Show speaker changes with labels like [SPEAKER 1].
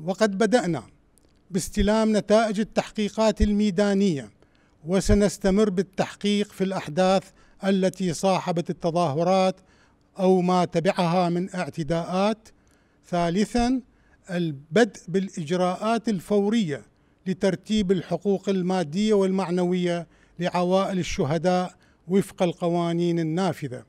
[SPEAKER 1] وقد بدأنا باستلام نتائج التحقيقات الميدانية وسنستمر بالتحقيق في الأحداث التي صاحبت التظاهرات أو ما تبعها من اعتداءات ثالثا البدء بالإجراءات الفورية لترتيب الحقوق المادية والمعنوية لعوائل الشهداء وفق القوانين النافذة